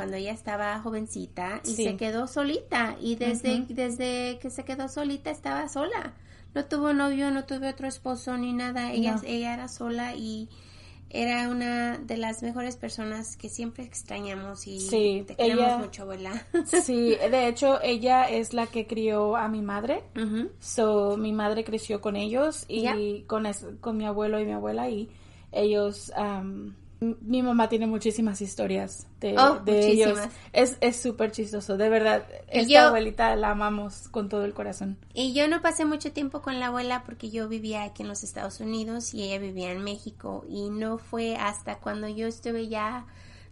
cuando ella estaba jovencita y se quedó solita y desde, desde que se quedó solita estaba sola. No tuvo novio, no tuvo otro esposo ni nada. Ella, ella era sola y era una de las mejores personas que siempre extrañamos y te queremos mucho, abuela.
*laughs* Sí, de hecho, ella es la que crió a mi madre. So, mi madre creció con ellos y con, con mi abuelo y mi abuela y ellos mi mamá tiene muchísimas historias de, oh, ellos. Es súper chistoso, de verdad. Esta abuelita la amamos con todo el corazón. Y yo no pasé mucho tiempo
con la abuela porque yo vivía aquí en los Estados Unidos y ella vivía en México. Y no fue hasta cuando yo estuve ya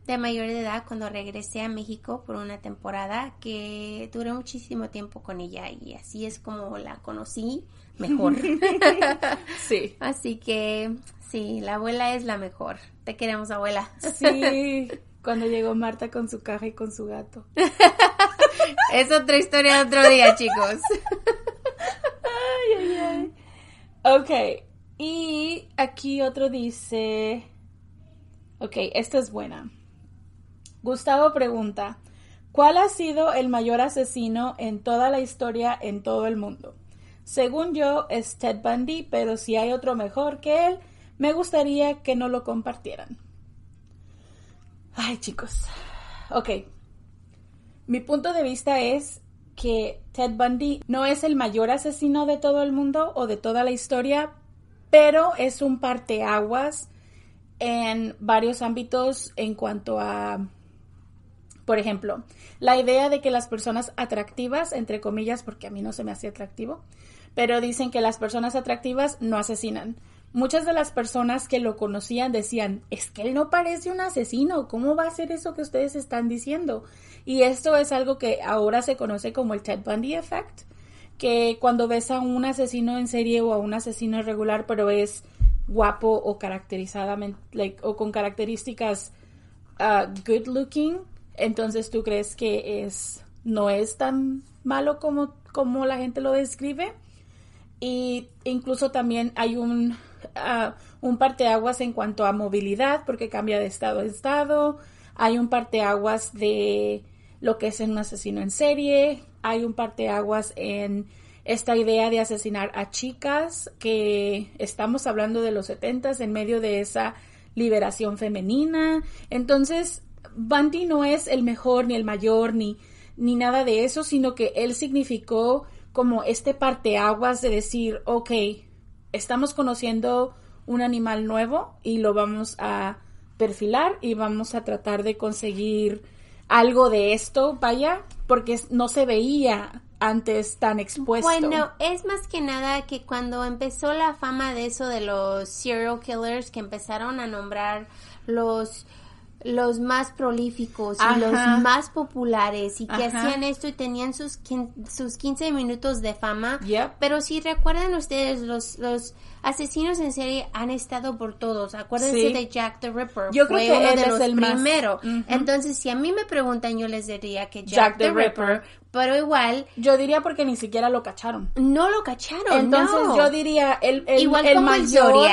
de mayor edad, cuando regresé a México por una temporada, que duré muchísimo tiempo con ella. Y así es como la conocí mejor. *laughs* sí. Así que sí, la abuela es la mejor.
Te queremos, abuela. Sí. Cuando llegó Marta con su caja y con su gato. *laughs* es otra historia de otro día, chicos. Ok. Y aquí otro dice. Ok, esta es buena. Gustavo pregunta: ¿Cuál ha sido el mayor asesino en toda la historia en todo el mundo? Según yo, es Ted Bundy, pero si hay otro mejor que él, me gustaría que no lo compartieran. Ay, chicos. Ok. Mi punto de vista es que Ted Bundy no es el mayor asesino de todo el mundo o de toda la historia, pero es un parteaguas en varios ámbitos en cuanto a, por ejemplo, la idea de que las personas atractivas, entre comillas, porque a mí no se me hace atractivo, pero dicen que las personas atractivas no asesinan. Muchas de las personas que lo conocían decían, es que él no parece un asesino, ¿cómo va a ser eso que ustedes están diciendo? Y esto es algo que ahora se conoce como el Ted Bundy Effect, que cuando ves a un asesino en serie o a un asesino regular pero es guapo o caracterizadamente, o con características ah, good looking, entonces tú crees que es, no es tan malo como, como la gente lo describe y incluso también hay un, ah, un parteaguas en cuanto a movilidad, porque cambia de estado a estado, hay un parteaguas de lo que es un asesino en serie, hay un parteaguas en esta idea de asesinar a chicas, que estamos hablando de los setentas en medio de esa liberación femenina. Entonces, Banti no es el mejor ni el mayor ni, ni nada de eso, sino que él significó como este parteaguas de decir, ok, estamos conociendo un animal nuevo y lo vamos a perfilar y vamos a tratar de conseguir algo de esto, vaya, porque no se veía antes tan expuesto. Bueno,
es más que nada que cuando empezó la fama de eso de los serial killers que empezaron a nombrar los los más prolíficos y los más populares y que hacían esto y tenían sus, sus 15 minutos de fama. Pero si recuerdan ustedes, los, los asesinos en serie han estado por todos. Acuérdense de Jack the Ripper. Yo creo que de el primero. Entonces, si a mí me preguntan, yo les diría que Jack, the, Ripper, Pero
igual. Yo diría porque ni siquiera lo cacharon. No lo cacharon. Entonces yo diría el, el, el mayor.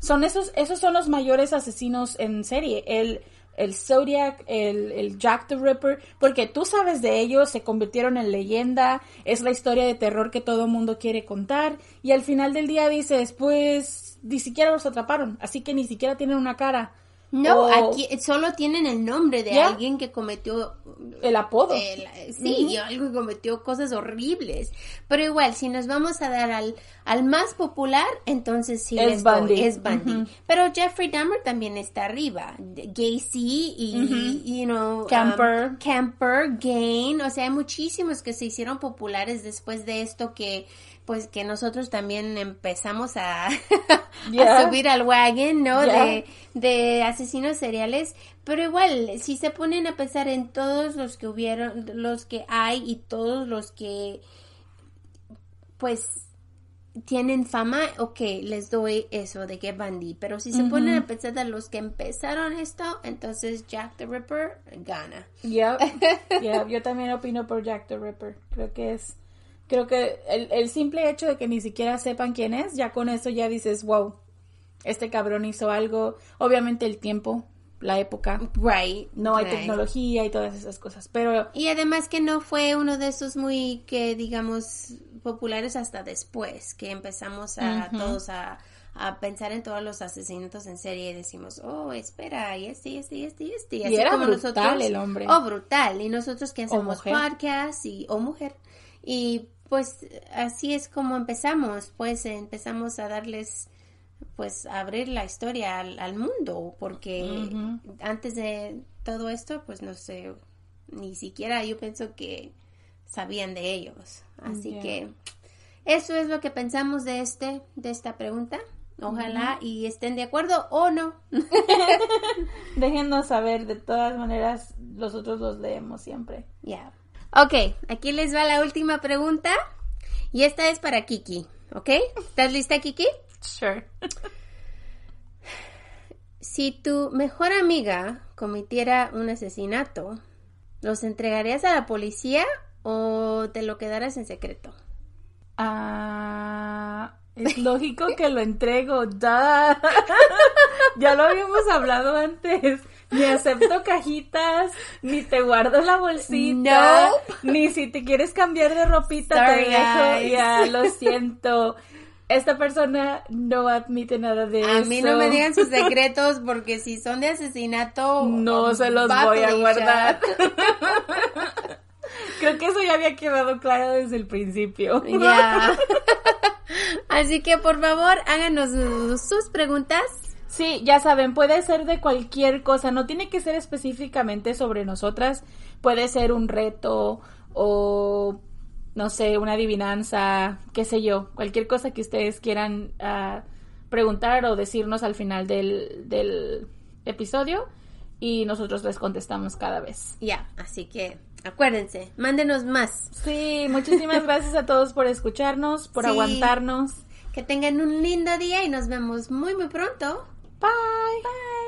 Son esos, esos son los mayores asesinos en serie. El, el Zodiac, el, el, Jack the Ripper, porque tú sabes de ellos, se convirtieron en leyenda, es la historia de terror que todo mundo quiere contar, y al final del día dices, pues ni siquiera los atraparon, así que ni siquiera tienen una cara. No, aquí solo tienen el nombre de alguien que cometió el
apodo. sí, algo que cometió cosas horribles. Pero igual, si nos vamos a dar al, al más popular, entonces sí es Bundy. Es Bundy. Pero Jeffrey Dahmer también está arriba. Gacy y, you know, um, Camper. Camper, Gain. O sea, hay muchísimos que se hicieron populares después de esto que pues que nosotros también empezamos a,
*laughs* subir al
wagon, ¿no? De, asesinos seriales, pero igual, si se ponen a pensar en todos los que hubieron, los que hay y todos los que, pues, tienen fama, ok, les doy eso de que bandí, pero si se ponen a pensar de los que empezaron esto, entonces Jack the Ripper gana.
*laughs* Yo también opino por Jack the Ripper, creo que es Creo que el, el, simple hecho de que ni siquiera sepan quién es, ya con eso ya dices, wow, este cabrón hizo algo. Obviamente el tiempo, la época. Right. No hay tecnología y todas esas cosas, pero...
Y además que no fue uno de esos muy, que digamos, populares hasta después, que empezamos a todos a pensar en todos los asesinatos en serie y decimos, oh, espera, y este, y este, y este, y este. Y, era como brutal el hombre. Oh, brutal. Y nosotros que hacemos podcast y, o mujer. Y pues así es como empezamos, pues empezamos a darles, pues abrir la historia al, mundo, porque antes de todo esto, pues no sé, ni siquiera yo pienso que sabían de ellos. Así que eso es lo que pensamos de este, de esta pregunta. Ojalá y estén de acuerdo o no. *laughs* Déjenos saber, de todas maneras, nosotros los leemos siempre. Ya. Ok, aquí les va la última pregunta. Y esta es para Kiki, ¿ok? ¿Estás lista, Kiki? Sure. Si tu mejor amiga cometiera un asesinato, ¿los entregarías a la policía o te lo quedarás en secreto?
Ah, es lógico que lo entrego. *laughs* ya lo habíamos hablado antes ni acepto *laughs* cajitas, ni te guardo la bolsita, no. ni si te quieres cambiar de ropita ya lo *laughs* siento. Esta persona no admite nada de eso. A mí no me digan sus *laughs* secretos porque si son de asesinato no um, se los voy a guardar. Creo que eso ya había quedado claro desde el principio. Ya. Así que por favor, háganos sus preguntas Sí, ya saben, puede ser de cualquier cosa, no tiene que ser específicamente sobre nosotras, puede ser un reto o, no sé, una adivinanza, qué sé yo, cualquier cosa que ustedes quieran ah, preguntar o decirnos al final del, del episodio y nosotros les contestamos cada vez. Ya, así que acuérdense,
mándenos más. Sí, muchísimas *laughs* gracias a todos por
escucharnos, por aguantarnos.
Que tengan un lindo día y nos vemos muy muy pronto. Bye. Bye.